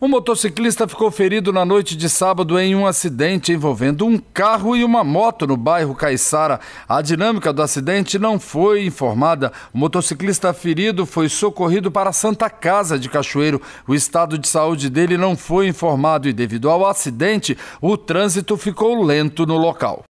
Um motociclista ficou ferido na noite de sábado em um acidente envolvendo um carro e uma moto no bairro Caiçara. A dinâmica do acidente não foi informada. O motociclista ferido foi socorrido para a Santa Casa de Cachoeiro. O estado de saúde dele não foi informado e, devido ao acidente, o trânsito ficou lento no local.